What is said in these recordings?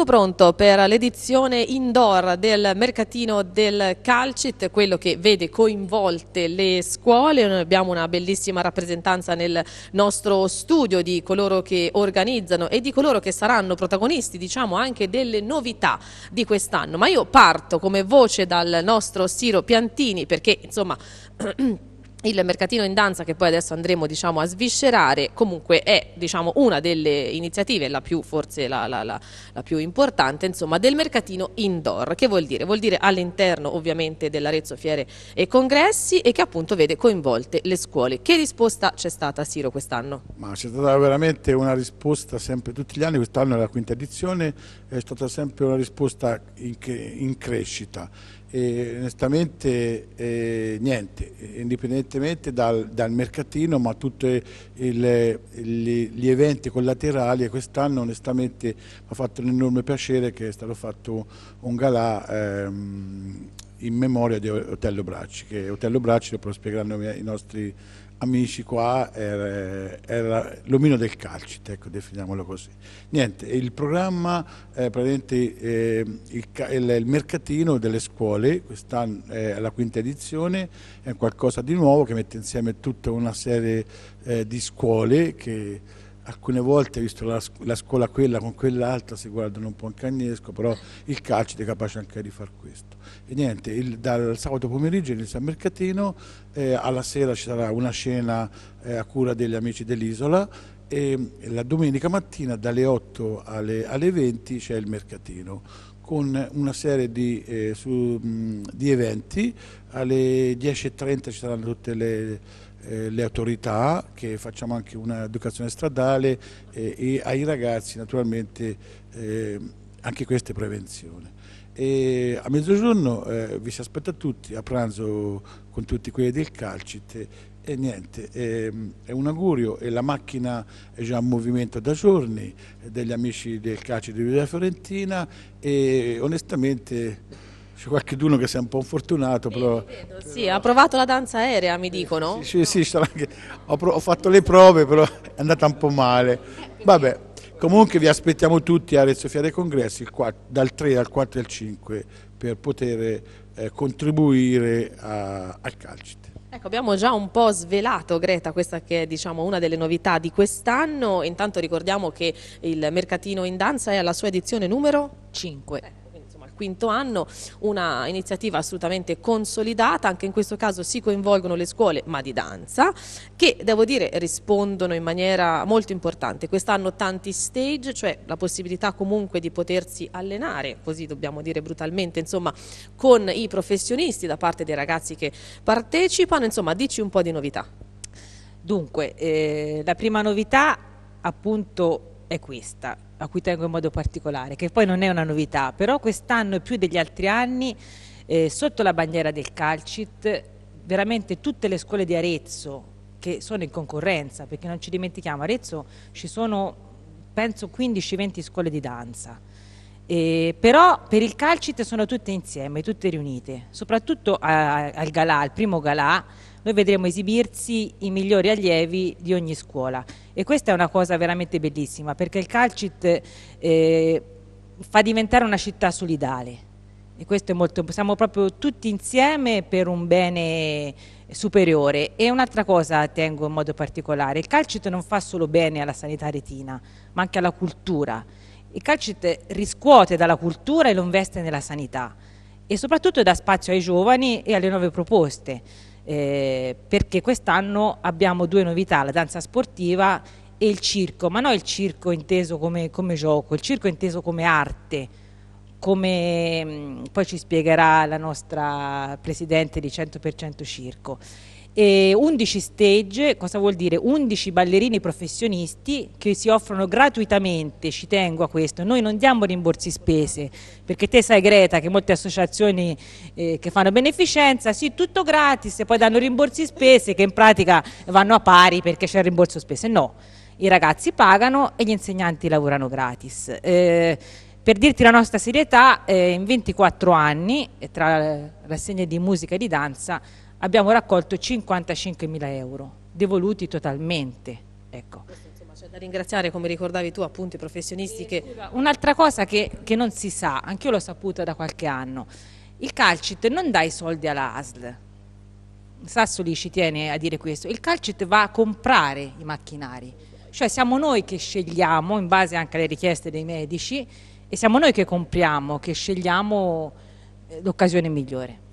tutto pronto per l'edizione indoor del mercatino del Calcit, quello che vede coinvolte le scuole. Noi abbiamo una bellissima rappresentanza nel nostro studio di coloro che organizzano e di coloro che saranno protagonisti, diciamo, anche delle novità di quest'anno. Ma io parto come voce dal nostro Siro Piantini perché, insomma... il mercatino in danza che poi adesso andremo diciamo, a sviscerare comunque è diciamo, una delle iniziative, la più, forse la, la, la, la più importante insomma, del mercatino indoor, che vuol dire? Vuol dire all'interno ovviamente dell'Arezzo Fiere e Congressi e che appunto vede coinvolte le scuole. Che risposta c'è stata Siro quest'anno? c'è stata veramente una risposta sempre tutti gli anni, quest'anno è la quinta edizione, è stata sempre una risposta in, in crescita e onestamente eh, niente, indipendentemente dal, dal mercatino, ma tutti gli eventi collaterali e quest'anno onestamente mi ha fatto un enorme piacere che è stato fatto un galà ehm, in memoria di Otello Bracci, che Otello Bracci lo spiegheranno i nostri amici qua era, era l'omino del calcite, ecco, definiamolo così. Niente, il programma è eh, praticamente eh, il, il, il, mercatino delle scuole, quest'anno è eh, la quinta edizione, è qualcosa di nuovo che mette insieme tutta una serie eh, di scuole che alcune volte, visto la, la scuola quella con quell'altra, si guardano un po' in cagnesco, però il calcio è capace anche di far questo. E niente, il, dal sabato pomeriggio inizia il mercatino, eh, alla sera ci sarà una cena eh, a cura degli amici dell'isola e la domenica mattina dalle 8 alle, alle 20 c'è il mercatino con una serie di, eh, su, mh, di eventi, alle 10.30 ci saranno tutte le eh, le autorità, che facciamo anche un'educazione stradale eh, e ai ragazzi naturalmente eh, anche queste prevenzioni. E a mezzogiorno eh, vi si aspetta tutti, a pranzo con tutti quelli del Calcite e niente, ehm, è un augurio e la macchina è già in movimento da giorni eh, degli amici del Calcite di Villa Fiorentina e onestamente c'è qualcuno che sia un po' infortunato, Sì, però, vedo, sì però... ha provato la danza aerea, mi dicono. Sì, sì, sì ho, pro... ho, fatto le prove, però è andata un po' male. Eh, Vabbè, comunque vi aspettiamo tutti a Rezzo Fiera dei Congressi 4... dal 3 al 4 e al 5 per poter eh, contribuire a... al calcio. Ecco, abbiamo già un po' svelato, Greta, questa che è diciamo, una delle novità di quest'anno. Intanto ricordiamo che il mercatino in danza è alla sua edizione numero 5 quinto anno, una iniziativa assolutamente consolidata, anche in questo caso si coinvolgono le scuole ma di danza, che devo dire rispondono in maniera molto importante. Quest'anno tanti stage, cioè la possibilità comunque di potersi allenare, così dobbiamo dire brutalmente, insomma, con i professionisti da parte dei ragazzi che partecipano, insomma, dici un po' di novità. Dunque, eh, la prima novità appunto è questa, a cui tengo in modo particolare, che poi non è una novità, però quest'anno più degli altri anni, eh, sotto la bandiera del Calcit, veramente tutte le scuole di Arezzo che sono in concorrenza, perché non ci dimentichiamo, a Arezzo ci sono penso 15-20 scuole di danza eh, però per il calcit sono tutte insieme, tutte riunite, soprattutto a, a, al galà, al primo galà, noi vedremo esibirsi i migliori allievi di ogni scuola e questa è una cosa veramente bellissima perché il calcit eh, fa diventare una città solidale e questo è molto, siamo proprio tutti insieme per un bene superiore e un'altra cosa tengo in modo particolare, il calcit non fa solo bene alla sanità retina ma anche alla cultura il Calcit riscuote dalla cultura e lo investe nella sanità e soprattutto dà spazio ai giovani e alle nuove proposte, eh, perché quest'anno abbiamo due novità, la danza sportiva e il circo, ma non il circo inteso come, come gioco, il circo inteso come arte, come mm, poi ci spiegherà la nostra presidente di 100% Circo eh, 11 stage, cosa vuol dire? 11 ballerini professionisti che si offrono gratuitamente, ci tengo a questo, noi non diamo rimborsi spese, perché te sai Greta che molte associazioni eh, che fanno beneficenza, sì tutto gratis e poi danno rimborsi spese che in pratica vanno a pari perché c'è il rimborso spese, no, i ragazzi pagano e gli insegnanti lavorano gratis. Eh, per dirti la nostra serietà, eh, in 24 anni, eh, tra rassegne di musica e di danza, abbiamo raccolto 55.000 euro, devoluti totalmente. Ecco. C'è da ringraziare, come ricordavi tu, appunto i professionisti che... Un'altra cosa che, che, non si sa, anch'io l'ho saputa da qualche anno, il Calcit non dà i soldi alla ASL, Sassoli ci tiene a dire questo, il Calcit va a comprare i macchinari, cioè siamo noi che scegliamo, in base anche alle richieste dei medici, e siamo noi che compriamo, che scegliamo eh, l'occasione migliore.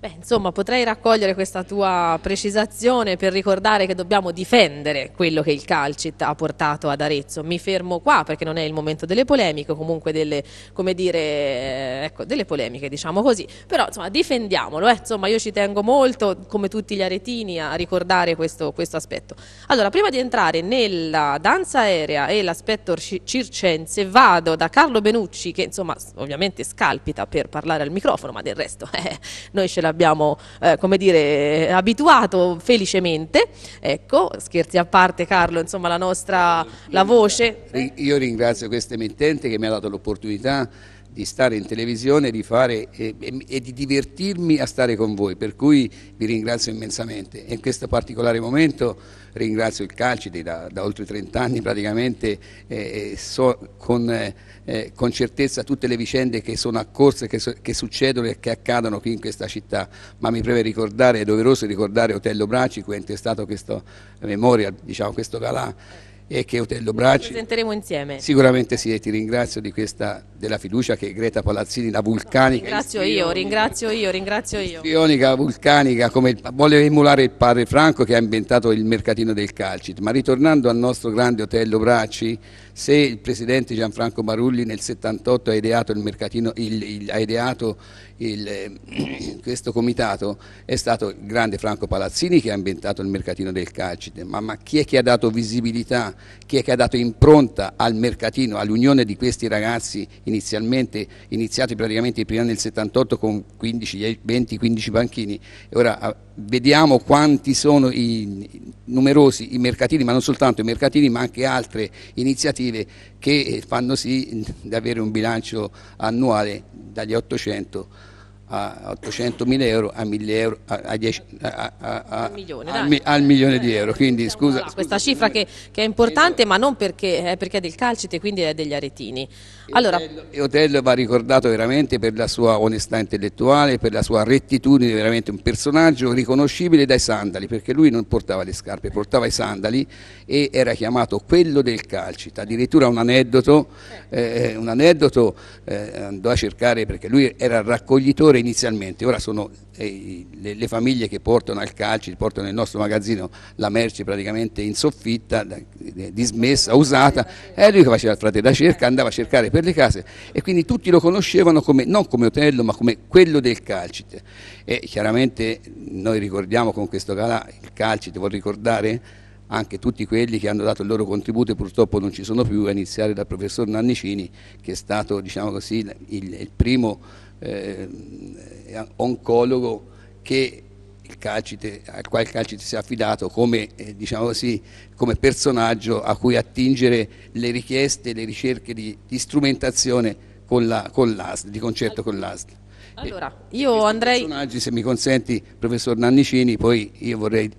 Beh, insomma, potrei raccogliere questa tua precisazione per ricordare che dobbiamo difendere quello che il Calcit ha portato ad Arezzo. Mi fermo qua perché non è il momento delle polemiche, comunque delle, come dire, eh, ecco, delle polemiche, diciamo così. Però, insomma, difendiamolo. Eh. Insomma, io ci tengo molto, come tutti gli aretini, a ricordare questo, questo aspetto. Allora, prima di entrare nella danza aerea e l'aspetto circense, vado da Carlo Benucci, che insomma, ovviamente scalpita per parlare al microfono, ma del resto eh, noi ce l'abbiamo abbiamo eh, come dire, abituato felicemente. Ecco, scherzi a parte Carlo, insomma la nostra la voce. Io ringrazio questa emittente che mi ha dato l'opportunità di stare in televisione di fare, e, e, di divertirmi a stare con voi, per cui vi ringrazio immensamente. in questo particolare momento ringrazio il Calcide, da, da oltre 30 anni praticamente eh, eh, so con, eh, eh, con, certezza tutte le vicende che sono accorse, che, so, che succedono e che accadono qui in questa città, ma mi preme ricordare, è doveroso ricordare Otello Braci, cui è intestato questa memoria, diciamo questo galà e che Otello Bracci. Lo presenteremo insieme. Sicuramente sì, e ti ringrazio di questa della fiducia che Greta Palazzini, la vulcanica. Ringrazio io, ringrazio io, ringrazio io. Ionica, vulcanica, come volle emulare il padre Franco che ha inventato il mercatino del calcit. Ma ritornando al nostro grande Otello Bracci, se il presidente Gianfranco Marulli nel 78 ha ideato, il mercatino, il, il, ha ideato il, eh, questo comitato, è stato il grande Franco Palazzini che ha inventato il mercatino del calcit. Ma, ma chi è che ha dato visibilità, chi è che ha dato impronta al mercatino, all'unione di questi ragazzi? inizialmente iniziati praticamente i primi anni del 78 con 20-15 eh, banchini e ora ah, vediamo quanti sono i numerosi i mercatini, ma non soltanto i mercatini, ma anche altre iniziative che fanno sì di avere un bilancio annuale dagli 800 a 800.000 euro, a 1.000 euro, a, a, 10, a, a milione, al, al, milione di euro. Quindi, scusa, allora, questa cifra che, che, è importante, ma non perché, è perché è del Calcite, quindi è degli aretini. Allora... Otello, Otello va ricordato veramente per la sua onestà intellettuale, per la sua rettitudine, veramente un personaggio riconoscibile dai sandali, perché lui non portava le scarpe, portava i sandali e era chiamato quello del Calcite. Addirittura un aneddoto, eh, eh un aneddoto eh, andò a cercare, perché lui era raccoglitore inizialmente, ora sono eh, le, le, famiglie che portano al calcio, portano nel nostro magazzino la merce praticamente in soffitta, eh, dismessa, usata, è lui che faceva il frate da cerca, andava a cercare per le case e quindi tutti lo conoscevano come, non come Otello ma come quello del calcite e chiaramente noi ricordiamo con questo gala il calcite, vuol ricordare anche tutti quelli che hanno dato il loro contributo e purtroppo non ci sono più, a iniziare dal professor Nannicini che è stato diciamo così, il, il primo eh, oncologo che Calcite, al quale il Calcite si è affidato come, eh, diciamo così, come, personaggio a cui attingere le richieste, le ricerche di, di strumentazione con la, con di concerto con l'ASD. Allora, io andrei... personaggi, se mi consenti, professor Nannicini, poi io vorrei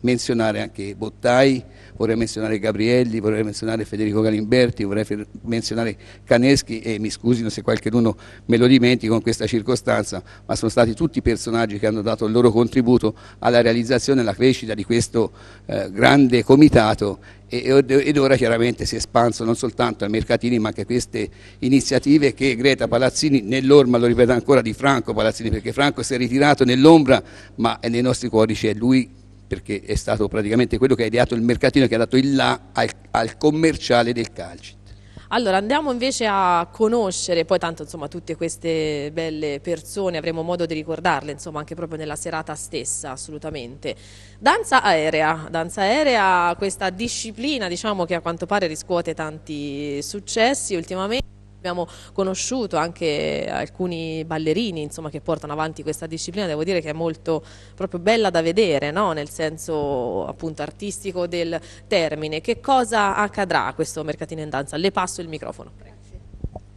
menzionare anche Bottai, vorrei menzionare Gabrielli, vorrei menzionare Federico Galimberti, vorrei menzionare Caneschi e mi scusino se qualcuno me lo dimentico in questa circostanza, ma sono stati tutti personaggi che hanno dato il loro contributo alla realizzazione e alla crescita di questo eh, grande comitato ed ora chiaramente si è espanso non soltanto ai mercatini ma anche a queste iniziative che Greta Palazzini nell'orma, lo ripeto ancora, di Franco Palazzini perché Franco si è ritirato nell'ombra ma nei nostri cuori c'è lui perché è stato praticamente quello che ha ideato il mercatino che ha dato il là al, al commerciale del calcio. Allora andiamo invece a conoscere, poi tanto insomma tutte queste belle persone avremo modo di ricordarle insomma anche proprio nella serata stessa assolutamente. Danza aerea, danza aerea questa disciplina diciamo che a quanto pare riscuote tanti successi ultimamente abbiamo conosciuto anche alcuni ballerini insomma, che portano avanti questa disciplina, devo dire che è molto proprio bella da vedere, no? nel senso appunto artistico del termine. Che cosa accadrà a questo mercatino in danza? Le passo il microfono. Prego.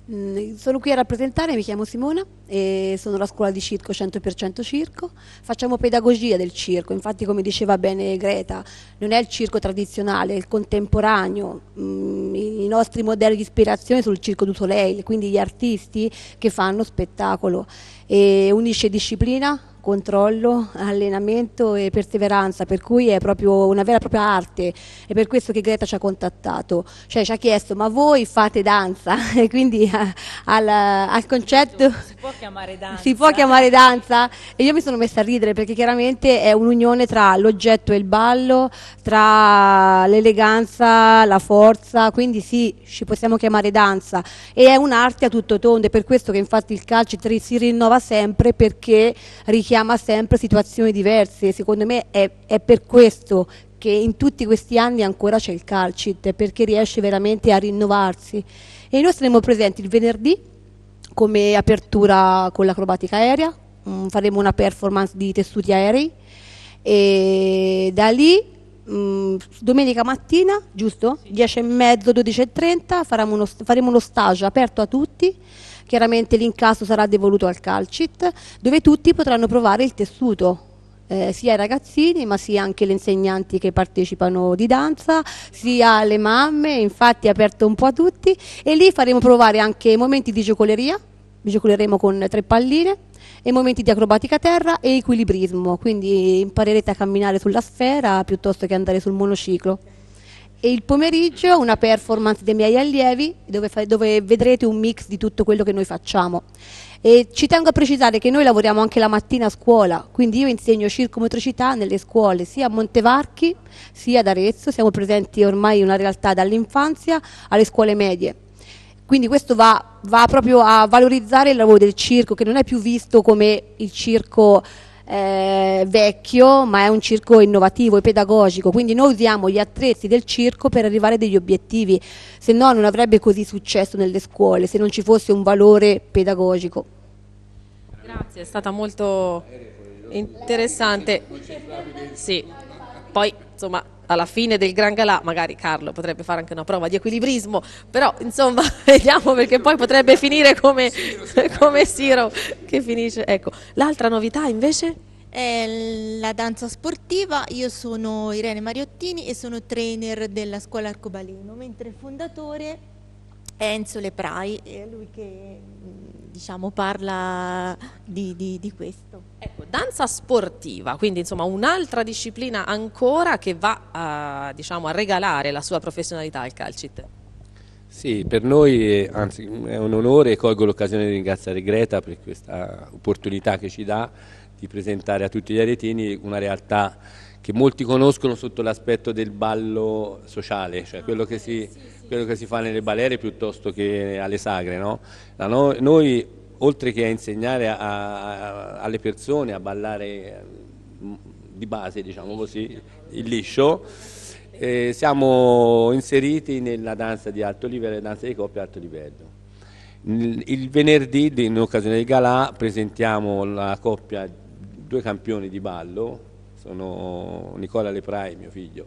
Mm, sono qui a rappresentare, mi chiamo Simona e sono la scuola di circo 100% circo. Facciamo pedagogia del circo, infatti come diceva bene Greta, non è il circo tradizionale, è il contemporaneo. Mm, I nostri modelli di ispirazione sono il circo du Soleil, quindi gli artisti che fanno spettacolo e unisce disciplina, controllo, allenamento e perseveranza, per cui è proprio una vera e propria arte. È per questo che Greta ci ha contattato, cioè ci ha chiesto ma voi fate danza? E quindi al, al, concetto... Si può chiamare danza? Si può chiamare danza? E io mi sono messa a ridere perché chiaramente è un'unione tra l'oggetto e il ballo, tra l'eleganza, la forza, quindi sì, ci possiamo chiamare danza. E è un'arte a tutto tondo, è per questo che infatti il calcio si rinnova sempre perché richiama chiama sempre situazioni diverse, secondo me è, è per questo che in tutti questi anni ancora c'è il Calcit, perché riesce veramente a rinnovarsi. E noi saremo presenti il venerdì come apertura con l'acrobatica aerea, mm, faremo una performance di tessuti aerei e da lì mh, mm, domenica mattina, giusto? Sì. 10 e mezzo, 12 e 30, uno, faremo uno stage aperto a tutti, chiaramente l'incasso sarà devoluto al Calcit, dove tutti potranno provare il tessuto, eh, sia i ragazzini ma sia anche le insegnanti che partecipano di danza, sia le mamme, infatti è aperto un po' a tutti e lì faremo provare anche momenti di giocoleria, giocoleremo con tre palline, e momenti di acrobatica a terra e equilibrismo, quindi imparerete a camminare sulla sfera piuttosto che andare sul monociclo. E il pomeriggio una performance dei miei allievi dove, dove vedrete un mix di tutto quello che noi facciamo. E ci tengo a precisare che noi lavoriamo anche la mattina a scuola, quindi io insegno circomotricità nelle scuole, sia a Montevarchi sia ad Arezzo, siamo presenti ormai in una realtà dall'infanzia alle scuole medie. Quindi questo va, va, proprio a valorizzare il lavoro del circo, che non è più visto come il circo eh, vecchio, ma è un circo innovativo e pedagogico. Quindi noi usiamo gli attrezzi del circo per arrivare a degli obiettivi, se no non avrebbe così successo nelle scuole, se non ci fosse un valore pedagogico. Grazie, è stata molto interessante. Sì, poi insomma alla fine del Gran Galà, magari Carlo potrebbe fare anche una prova di equilibrismo, però insomma vediamo perché poi potrebbe finire come, come Siro che finisce. Ecco. L'altra novità invece? È la danza sportiva, io sono Irene Mariottini e sono trainer della scuola Arcobaleno, mentre il fondatore è Enzo Leprai, è lui che diciamo, parla di, di, di questo. Eh, danza sportiva, quindi insomma un'altra disciplina ancora che va a, diciamo, a regalare la sua professionalità al calcite. Sì, per noi anzi, è un onore e colgo l'occasione di ringraziare Greta per questa opportunità che ci dà di presentare a tutti gli aretini una realtà che molti conoscono sotto l'aspetto del ballo sociale, cioè quello che si, ah, quello che si fa nelle balere piuttosto che alle sagre. No? Noi oltre che a insegnare a, a, alle persone a ballare mm, di base, diciamo così, il liscio, eh, siamo inseriti nella danza di alto livello e danza di coppia alto livello. Il venerdì, in occasione del galà, presentiamo la coppia due campioni di ballo, sono Nicola Leprai, mio figlio,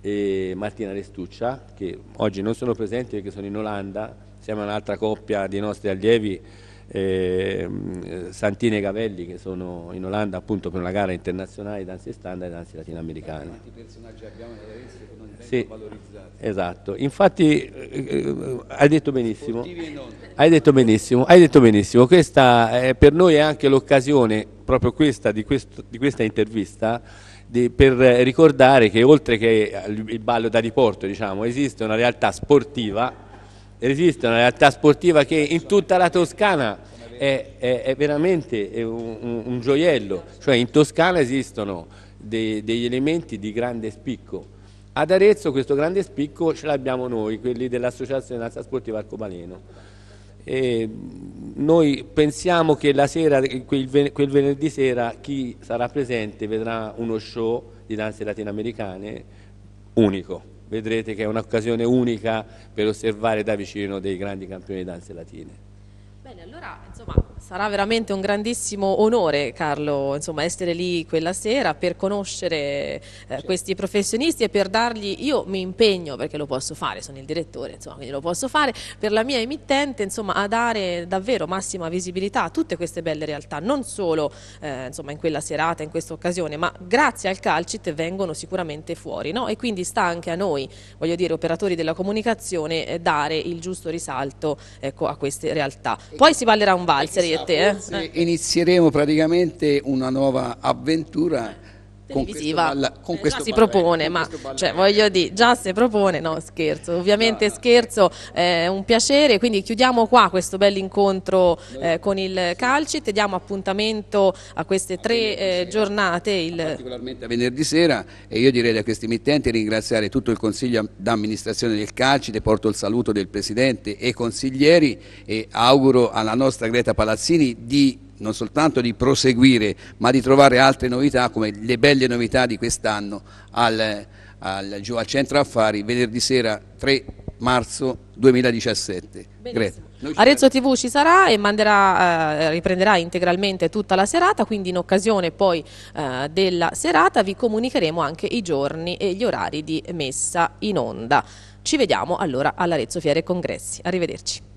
e Martina Restuccia, che oggi non sono presenti perché sono in Olanda, siamo un'altra coppia di nostri allievi eh, Santini e Gavelli che sono in Olanda appunto per una gara internazionale danze standard e danze latinoamericane. Quanti personaggi abbiamo nelle rese che non sì, valorizzati? Esatto, infatti eh, eh hai, detto benissimo, hai detto benissimo, hai detto benissimo, questa è eh, per noi è anche l'occasione proprio questa di, questo, di questa intervista di, per ricordare che oltre che il ballo da riporto, diciamo, esiste una realtà sportiva esiste una realtà sportiva che in tutta la Toscana è, è, è veramente un, un, gioiello, cioè in Toscana esistono dei, degli elementi di grande spicco. Ad Arezzo questo grande spicco ce l'abbiamo noi, quelli dell'Associazione Danza Sportiva Arcobaleno. E noi pensiamo che sera, quel venerdì sera chi sarà presente vedrà uno show di danze latinoamericane unico vedrete che è un'occasione unica per osservare da vicino dei grandi campioni di danze latine. Bene, allora insomma, sarà veramente un grandissimo onore Carlo insomma, essere lì quella sera per conoscere eh, sì. Certo. questi professionisti e per dargli, io mi impegno perché lo posso fare, sono il direttore, insomma, quindi lo posso fare, per la mia emittente insomma, a dare davvero massima visibilità a tutte queste belle realtà, non solo eh, insomma, in quella serata, in questa occasione, ma grazie al Calcit vengono sicuramente fuori no? e quindi sta anche a noi, voglio dire, operatori della comunicazione, eh, dare il giusto risalto ecco, a queste realtà. Poi si ballerà un valzer io e te. Eh? Inizieremo praticamente una nuova avventura televisiva con, con eh, già si balletto, propone, ma cioè, voglio dire, già se propone, no scherzo, ovviamente no, scherzo, è eh, un piacere, quindi chiudiamo qua questo bell'incontro eh, con il Calcit, diamo appuntamento a queste tre eh, giornate. Il... Particolarmente a venerdì sera e io direi da questi emittenti ringraziare tutto il Consiglio d'amministrazione del Calcit, porto il saluto del Presidente e consiglieri e auguro alla nostra Greta Palazzini di non soltanto di proseguire ma di trovare altre novità come le belle novità di quest'anno al, al, giù al centro affari venerdì sera 3 marzo 2017. Arezzo TV ci sarà e manderà, eh, riprenderà integralmente tutta la serata, quindi in occasione poi eh, della serata vi comunicheremo anche i giorni e gli orari di messa in onda. Ci vediamo allora all'Arezzo Fiere Congressi. Arrivederci.